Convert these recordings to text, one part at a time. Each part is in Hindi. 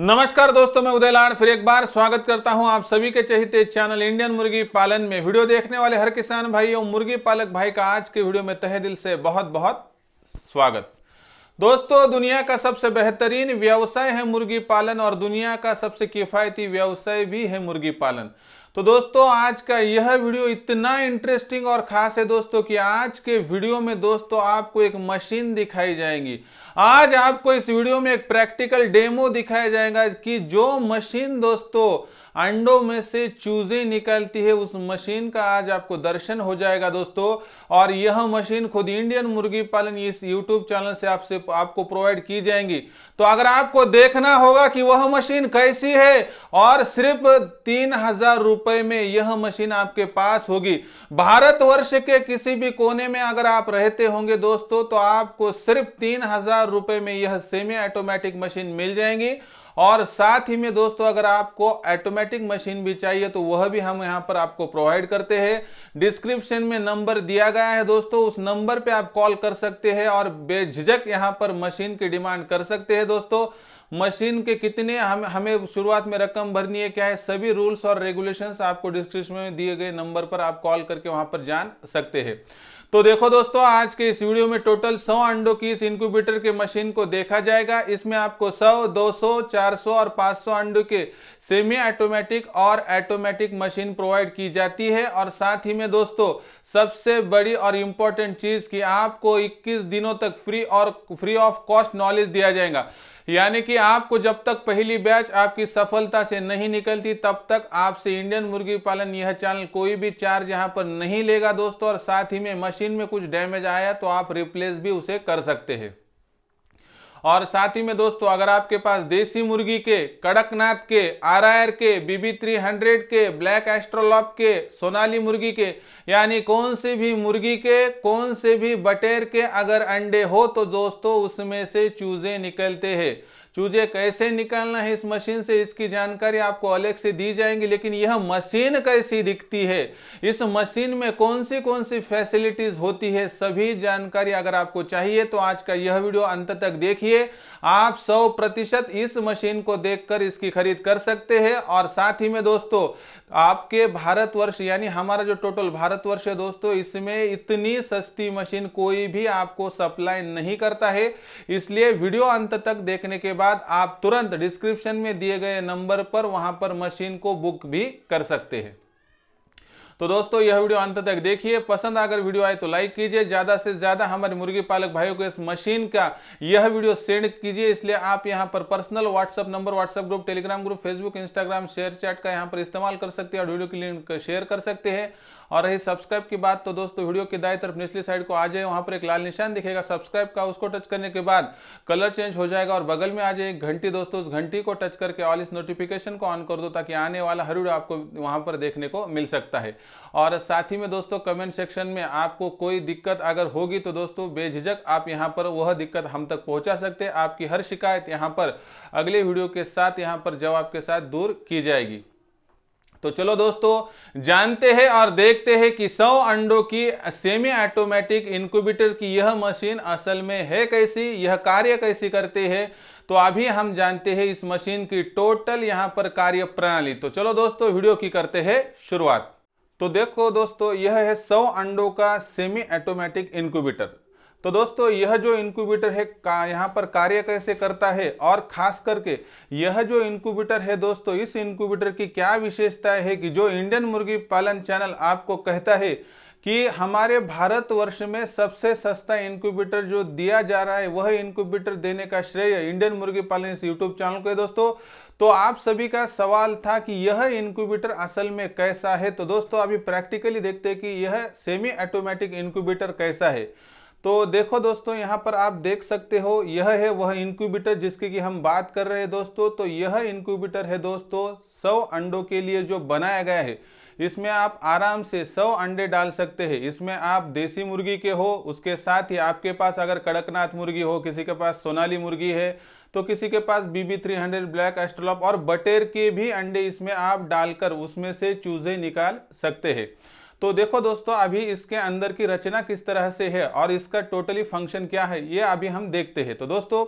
नमस्कार दोस्तों मैं उदय लाड फिर एक बार स्वागत करता हूं आप सभी के चहते चैनल इंडियन मुर्गी पालन में वीडियो देखने वाले हर किसान भाई और मुर्गी पालक भाई का आज के वीडियो में तहे दिल से बहुत बहुत स्वागत दोस्तों दुनिया का सबसे बेहतरीन व्यवसाय है मुर्गी पालन और दुनिया का सबसे किफायती व्यवसाय भी है मुर्गी पालन तो दोस्तों आज का यह वीडियो इतना इंटरेस्टिंग और खास है दोस्तों कि आज के वीडियो में दोस्तों आपको एक मशीन दिखाई जाएगी आज आपको इस वीडियो में एक प्रैक्टिकल डेमो दिखाया जाएगा कि जो मशीन दोस्तों अंडों में से चूजे निकलती है उस मशीन का आज आपको दर्शन हो जाएगा दोस्तों और यह मशीन खुद इंडियन मुर्गी पालन इस यूट्यूब चैनल से आपसे आपको प्रोवाइड की जाएंगी तो अगर आपको देखना होगा कि वह मशीन कैसी है और सिर्फ तीन हजार रुपए में यह मशीन आपके पास होगी भारत वर्ष के किसी भी कोने में अगर आप रहते होंगे दोस्तों तो आपको सिर्फ तीन हजार रुपए में यह सेमी ऑटोमेटिक मशीन मिल जाएंगी और साथ ही में दोस्तों अगर आपको ऑटोमेटिक मशीन भी चाहिए तो वह भी हम यहाँ पर आपको प्रोवाइड करते हैं डिस्क्रिप्शन में नंबर दिया गया है दोस्तों उस नंबर पे आप कॉल कर सकते हैं और बेझिझक यहाँ पर मशीन की डिमांड कर सकते हैं दोस्तों मशीन के कितने हम हमें शुरुआत में रकम भरनी है क्या है सभी रूल्स और रेगुलेशंस आपको डिस्क्रिप्शन में दिए गए नंबर पर आप कॉल करके वहां पर जान सकते हैं तो देखो दोस्तों आज के इस वीडियो में टोटल 100 अंडों की इस इंक्यूबेटर के मशीन को देखा जाएगा इसमें आपको 100, 200, 400 और 500 अंडों के सेमी ऑटोमेटिक और ऑटोमेटिक मशीन प्रोवाइड की जाती है और साथ ही में दोस्तों सबसे बड़ी और इम्पोर्टेंट चीज कि आपको 21 दिनों तक फ्री और फ्री ऑफ कॉस्ट नॉलेज दिया जाएगा यानी कि आपको जब तक पहली बैच आपकी सफलता से नहीं निकलती तब तक आपसे इंडियन मुर्गी पालन यह चैनल कोई भी चार्ज यहाँ पर नहीं लेगा दोस्तों और साथ ही में मशीन में कुछ डैमेज आया तो आप रिप्लेस भी उसे कर सकते हैं और साथ ही में दोस्तों अगर आपके पास देसी मुर्गी के कड़कनाथ के आर के बीबी थ्री हंड्रेड के ब्लैक एस्ट्रोलॉप के सोनाली मुर्गी के यानी कौन से भी मुर्गी के कौन से भी बटेर के अगर अंडे हो तो दोस्तों उसमें से चूजे निकलते हैं चूजे कैसे निकालना है इस मशीन से इसकी जानकारी आपको अलग से दी जाएंगी लेकिन यह मशीन कैसी दिखती है इस मशीन में कौन सी कौन सी फैसिलिटीज होती है सभी जानकारी अगर आपको चाहिए तो आज का यह वीडियो अंत तक देखिए आप सौ प्रतिशत इस मशीन को देखकर इसकी खरीद कर सकते हैं और साथ ही में दोस्तों आपके भारतवर्ष यानी हमारा जो टोटल भारतवर्ष है दोस्तों इसमें इतनी सस्ती मशीन कोई भी आपको सप्लाई नहीं करता है इसलिए वीडियो अंत तक देखने के बाद बाद आप तुरंत डिस्क्रिप्शन में दिए गए नंबर पर वहां पर मशीन को बुक भी कर सकते हैं तो दोस्तों यह वीडियो अंत तक देखिए पसंद आकर वीडियो आए तो लाइक कीजिए ज़्यादा से ज़्यादा हमारे मुर्गी पालक भाइयों को इस मशीन का यह वीडियो सेंड कीजिए इसलिए आप यहाँ पर personal WhatsApp number WhatsApp group Telegram group Facebook Instagram share chat का यहाँ पर इस्तेमाल कर सकते हैं और वीडियो के लिंक शेयर कर सकते हैं और रही सब्सक्राइब की बात तो दोस्तों वीडियो की दाएं तरफ निचली साइड को आ जाए वहां पर एक लाल निशान दिखेगा सब्सक्राइब का उसको टच करने के बाद कलर चेंज हो जाएगा और बगल में आ जाए एक घंटी दोस्तों उस घंटी को टच करके ऑल इस नोटिफिकेशन को ऑन कर दो ताकि आने वाला हर वीडियो आपको वहां पर देखने को मिल सकता है और साथ ही में दोस्तों कमेंट सेक्शन में आपको कोई दिक्कत अगर होगी तो दोस्तों बेझिझक आप यहाँ पर वह दिक्कत हम तक पहुंचा सकते हैं आपकी हर शिकायत यहाँ पर अगले वीडियो के साथ यहाँ पर जवाब के साथ दूर की जाएगी तो चलो दोस्तों जानते हैं और देखते हैं कि 100 अंडों की सेमी ऑटोमेटिक इनक्यूबेटर की यह मशीन असल में है कैसी यह कार्य कैसी करते है तो अभी हम जानते हैं इस मशीन की टोटल यहां पर कार्य प्रणाली तो चलो दोस्तों वीडियो की करते हैं शुरुआत तो देखो दोस्तों यह है 100 अंडों का सेमी ऑटोमेटिक इनक्यूबेटर तो दोस्तों यह जो इंक्यूबेटर है का यहाँ पर कार्य कैसे करता है और खास करके यह जो इंक्यूबेटर है दोस्तों इस इंक्यूबेटर की क्या विशेषता है कि जो इंडियन मुर्गी पालन चैनल आपको कहता है कि हमारे भारतवर्ष में सबसे सस्ता इंक्यूबेटर जो दिया जा रहा है वह इंक्यूबेटर देने का श्रेय इंडियन मुर्गी पालन इस यूट्यूब चैनल को है दोस्तों तो आप सभी का सवाल था कि यह इंक्यूबेटर असल में कैसा है तो दोस्तों अभी प्रैक्टिकली देखते हैं कि यह सेमी ऑटोमेटिक इंक्यूबेटर कैसा है तो देखो दोस्तों यहाँ पर आप देख सकते हो यह है वह इंक्यूबेटर जिसकी की हम बात कर रहे हैं दोस्तों तो यह इंक्यूबेटर है दोस्तों सौ अंडों के लिए जो बनाया गया है इसमें आप आराम से सौ अंडे डाल सकते हैं इसमें आप देसी मुर्गी के हो उसके साथ ही आपके पास अगर कड़कनाथ मुर्गी हो किसी के पास सोनाली मुर्गी है तो किसी के पास BB three hundred black Australorp और बटेर के भी अंडे इसमें आप डालकर उसमें से चूजे निकाल सकते हैं तो देखो दोस्तों अभी इसके अंदर की रचना किस तरह से है और इसका टोटली फंक्शन क्या है ये अभी हम देखते हैं तो दोस्तों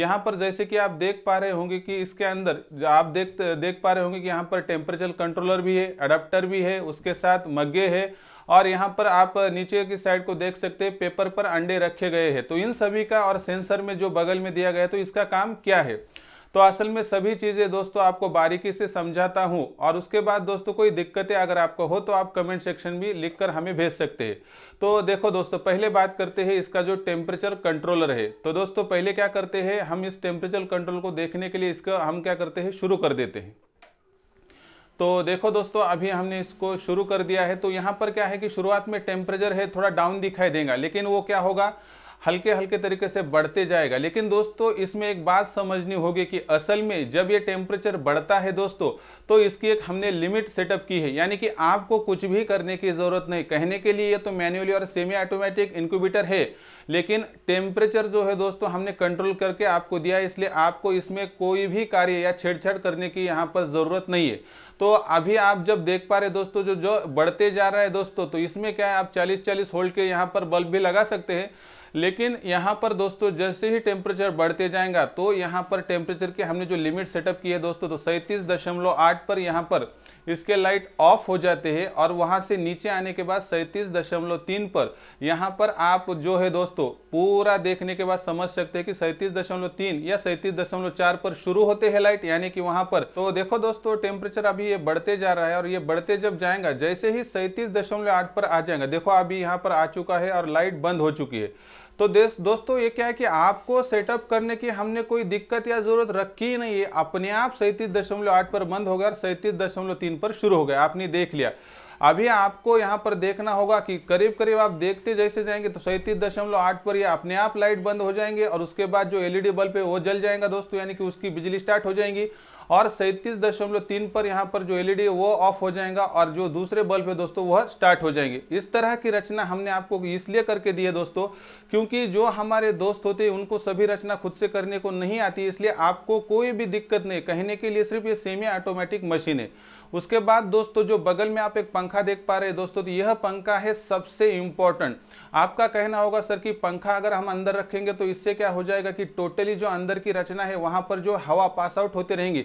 यहाँ पर जैसे कि आप देख पा रहे होंगे कि इसके अंदर आप देख देख पा रहे होंगे कि यहाँ पर टेम्परेचर कंट्रोलर भी है अडाप्टर भी है उसके साथ मग्गे है और यहाँ पर आप नीचे की साइड को देख सकते हैं पेपर पर अंडे रखे गए हैं तो इन सभी का और सेंसर में जो बगल में दिया गया तो इसका काम क्या है तो असल में सभी चीज़ें दोस्तों आपको बारीकी से समझाता हूँ और उसके बाद दोस्तों कोई दिक्कतें अगर आपको हो तो आप कमेंट सेक्शन भी लिख कर हमें भेज सकते हैं तो देखो दोस्तों पहले बात करते हैं इसका जो टेम्परेचर कंट्रोलर है तो दोस्तों पहले क्या करते हैं हम इस टेम्परेचर कंट्रोल को देखने के लिए इसका हम क्या करते हैं शुरू कर देते हैं तो देखो दोस्तों अभी हमने इसको शुरू कर दिया है तो यहाँ पर क्या है कि शुरुआत में टेम्परेचर है थोड़ा डाउन दिखाई देगा लेकिन वो क्या होगा हल्के हल्के तरीके से बढ़ते जाएगा लेकिन दोस्तों इसमें एक बात समझनी होगी कि असल में जब ये टेम्परेचर बढ़ता है दोस्तों तो इसकी एक हमने लिमिट सेटअप की है यानी कि आपको कुछ भी करने की ज़रूरत नहीं कहने के लिए ये तो मैन्युअली और सेमी ऑटोमेटिक इंक्यूबेटर है लेकिन टेम्परेचर जो है दोस्तों हमने कंट्रोल करके आपको दिया है इसलिए आपको इसमें कोई भी कार्य या छेड़छाड़ करने की यहाँ पर ज़रूरत नहीं है तो अभी आप जब देख पा रहे दोस्तों जो जो बढ़ते जा रहा है दोस्तों तो इसमें क्या है आप 40 40 होल्ड के यहाँ पर बल्ब भी लगा सकते हैं लेकिन यहाँ पर दोस्तों जैसे ही टेम्परेचर बढ़ते जाएगा तो यहाँ पर टेम्परेचर के हमने जो लिमिट सेटअप की है दोस्तों तो सैंतीस दशमलव आठ पर यहाँ पर इसके लाइट ऑफ हो जाते हैं और वहाँ से नीचे आने के बाद सैंतीस दशमलव तीन पर यहाँ पर आप जो है दोस्तों पूरा देखने के बाद समझ सकते हैं कि सैंतीस दशमलव तीन या सैंतीस दशमलव चार पर शुरू होते हैं लाइट यानी कि वहाँ पर तो देखो दोस्तों टेम्परेचर अभी ये बढ़ते जा रहा है और ये बढ़ते जब जाएगा जैसे ही सैंतीस दशमलव आठ पर आ जाएगा देखो अभी यहाँ पर आ चुका है और लाइट बंद हो चुकी है तो दोस्तों ये क्या है कि आपको सेटअप करने की हमने कोई दिक्कत या जरूरत रखी ही नहीं है अपने आप सैंतीस दशमलव आठ पर बंद हो गया और सैंतीस दशमलव तीन पर शुरू हो गया आपने देख लिया अभी आपको यहाँ पर देखना होगा कि करीब करीब आप देखते जैसे जाएंगे तो सैंतीस दशमलव आठ पर ये अपने आप लाइट बंद हो जाएंगे और उसके बाद जो एलईडी बल्ब है वो जल जाएगा दोस्तों यानी कि उसकी बिजली स्टार्ट हो जाएगी और सैंतीस दशमलव तीन पर यहाँ पर जो एलईडी e वो ऑफ हो जाएगा और जो दूसरे बल्ब है दोस्तों वह स्टार्ट हो जाएंगे इस तरह की रचना हमने आपको इसलिए करके दी है दोस्तों क्योंकि जो हमारे दोस्त होते हैं उनको सभी रचना खुद से करने को नहीं आती इसलिए आपको कोई भी दिक्कत नहीं कहने के लिए सिर्फ ये सेमी ऑटोमेटिक मशीन है उसके बाद दोस्तों जो बगल में आप एक पंखा देख पा रहे हैं दोस्तों तो यह पंखा है सबसे इंपॉर्टेंट आपका कहना होगा सर कि पंखा अगर हम अंदर रखेंगे तो इससे क्या हो जाएगा कि टोटली जो अंदर की रचना है वहां पर जो हवा पास आउट होते रहेंगी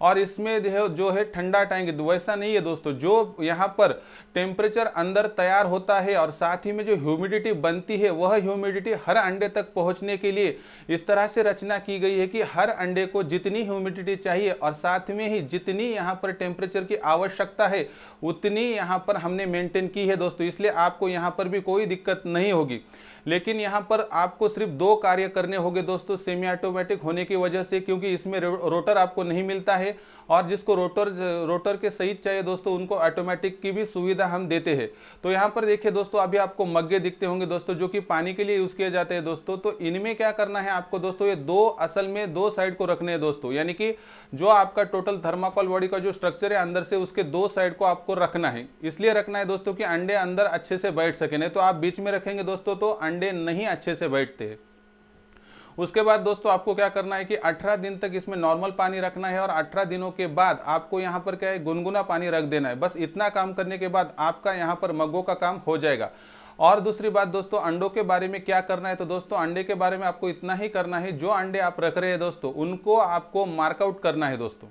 और इसमें जो है जो है ठंडा टैंक तो वैसा नहीं है दोस्तों जो यहाँ पर टेम्परेचर अंदर तैयार होता है और साथ ही में जो ह्यूमिडिटी बनती है वह ह्यूमिडिटी हर अंडे तक पहुँचने के लिए इस तरह से रचना की गई है कि हर अंडे को जितनी ह्यूमिडिटी चाहिए और साथ में ही जितनी यहाँ पर टेम्परेचर की आवश्यकता है उतनी यहाँ पर हमने मेंटेन की है दोस्तों इसलिए आपको यहाँ पर भी कोई दिक्कत नहीं होगी लेकिन यहाँ पर आपको सिर्फ दो कार्य करने होंगे दोस्तों सेमी ऑटोमेटिक होने की वजह से क्योंकि इसमें रोटर आपको नहीं मिलता है चाहिए और जिसको रोटर रोटर के सहित चाहिए दोस्तों उनको ऑटोमेटिक की भी सुविधा हम देते हैं तो यहाँ पर देखिए दोस्तों अभी आपको मग्गे दिखते होंगे दोस्तों जो कि पानी के लिए यूज़ किए जाते हैं दोस्तों तो इनमें क्या करना है आपको दोस्तों ये दो असल में दो साइड को रखने हैं दोस्तों यानी कि जो आपका टोटल थर्माकोल बॉडी का जो स्ट्रक्चर है अंदर से उसके दो साइड को आपको रखना है इसलिए रखना है दोस्तों कि अंडे अंदर अच्छे से बैठ सके नहीं तो आप बीच में रखेंगे दोस्तों तो अंडे नहीं अच्छे से बैठते हैं उसके बाद दोस्तों आपको क्या करना है कि 18 दिन तक इसमें नॉर्मल पानी रखना है और 18 दिनों के बाद आपको यहाँ पर क्या है गुनगुना पानी रख देना है बस इतना काम करने के बाद आपका यहाँ पर मग्गों का काम हो जाएगा और दूसरी बात दोस्तों अंडों के बारे में क्या करना है तो दोस्तों अंडे के बारे में आपको इतना ही करना है जो अंडे आप रख रहे हैं दोस्तों उनको आपको मार्कआउट करना है दोस्तों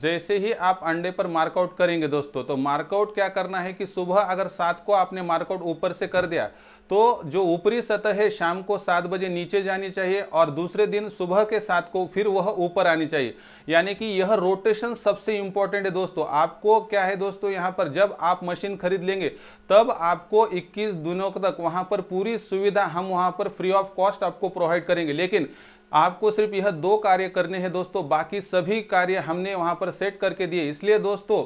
जैसे ही आप अंडे पर मार्कआउट करेंगे दोस्तों तो मार्कआउट क्या करना है कि सुबह अगर सात को आपने मार्कआउट ऊपर से कर दिया तो जो ऊपरी सतह है शाम को सात बजे नीचे जानी चाहिए और दूसरे दिन सुबह के सात को फिर वह ऊपर आनी चाहिए यानी कि यह रोटेशन सबसे इंपॉर्टेंट है दोस्तों आपको क्या है दोस्तों यहाँ पर जब आप मशीन खरीद लेंगे तब आपको 21 दिनों तक वहाँ पर पूरी सुविधा हम वहाँ पर फ्री ऑफ कॉस्ट आपको प्रोवाइड करेंगे लेकिन आपको सिर्फ यह दो कार्य करने हैं दोस्तों बाकी सभी कार्य हमने वहाँ पर सेट करके दिए इसलिए दोस्तों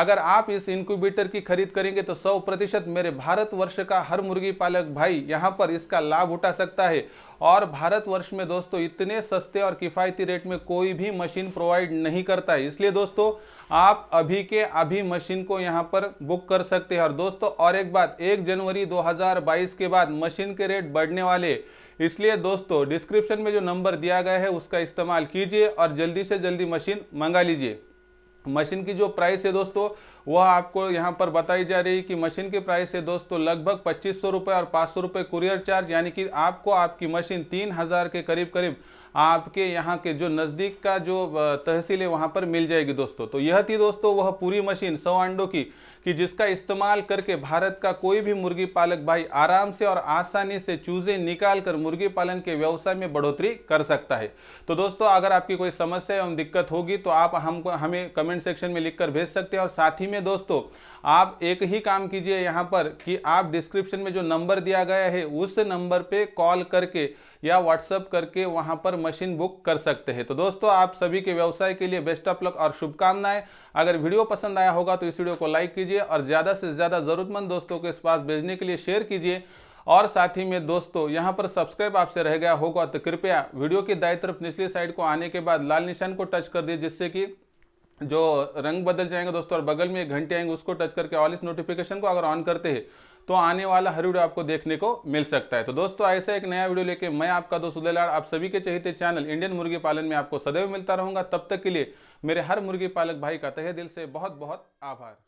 अगर आप इस इंक्यूबेटर की खरीद करेंगे तो सौ प्रतिशत मेरे भारतवर्ष का हर मुर्गी पालक भाई यहाँ पर इसका लाभ उठा सकता है और भारतवर्ष में दोस्तों इतने सस्ते और किफ़ायती रेट में कोई भी मशीन प्रोवाइड नहीं करता है इसलिए दोस्तों आप अभी के अभी मशीन को यहाँ पर बुक कर सकते हैं और दोस्तों और एक बात एक जनवरी दो के बाद मशीन के रेट बढ़ने वाले इसलिए दोस्तों डिस्क्रिप्शन में जो नंबर दिया गया है उसका इस्तेमाल कीजिए और जल्दी से जल्दी मशीन मंगा लीजिए मशीन की जो प्राइस है दोस्तों वह आपको यहाँ पर बताई जा रही है कि मशीन की प्राइस है दोस्तों लगभग पच्चीस सौ रुपए और पाँच सौ रुपए कुरियर चार्ज यानी कि आपको आपकी मशीन तीन हज़ार के करीब करीब आपके यहाँ के जो नज़दीक का जो तहसील है वहाँ पर मिल जाएगी दोस्तों तो यह थी दोस्तों वह पूरी मशीन सौ अंडों की कि जिसका इस्तेमाल करके भारत का कोई भी मुर्गी पालक भाई आराम से और आसानी से चूजे निकाल कर मुर्गी पालन के व्यवसाय में बढ़ोतरी कर सकता है तो दोस्तों अगर आपकी कोई समस्या एवं दिक्कत होगी तो आप हमको हमें कमेंट सेक्शन में लिखकर भेज सकते हैं और साथ ही में दोस्तों आप एक ही काम कीजिए यहाँ पर कि आप डिस्क्रिप्शन में जो नंबर दिया गया है उस नंबर पर कॉल करके या व्हाट्सअप करके वहाँ पर मशीन बुक कर सकते हैं तो दोस्तों आप सभी के व्यवसाय के लिए बेस्ट ऑफ लक और शुभकामनाएं अगर वीडियो पसंद आया होगा तो इस वीडियो को लाइक कीजिए और ज़्यादा से ज़्यादा ज़रूरतमंद दोस्तों के पास भेजने के लिए शेयर कीजिए और साथ ही में दोस्तों यहाँ पर सब्सक्राइब आपसे रह गया होगा तो कृपया वीडियो की दाएं तरफ निचली साइड को आने के बाद लाल निशान को टच कर दिए जिससे कि जो रंग बदल जाएंगे दोस्तों और बगल में एक घंटे आएंगे उसको टच करके ऑल इस नोटिफिकेशन को अगर ऑन करते हैं तो आने वाला हर वीडियो आपको देखने को मिल सकता है तो दोस्तों ऐसा एक नया वीडियो लेके मैं आपका दोस्त उदय लाड़ आप सभी के चाहते चैनल इंडियन मुर्गी पालन में आपको सदैव मिलता रहूंगा तब तक के लिए मेरे हर मुर्गी पालक भाई का तहे दिल से बहुत बहुत आभार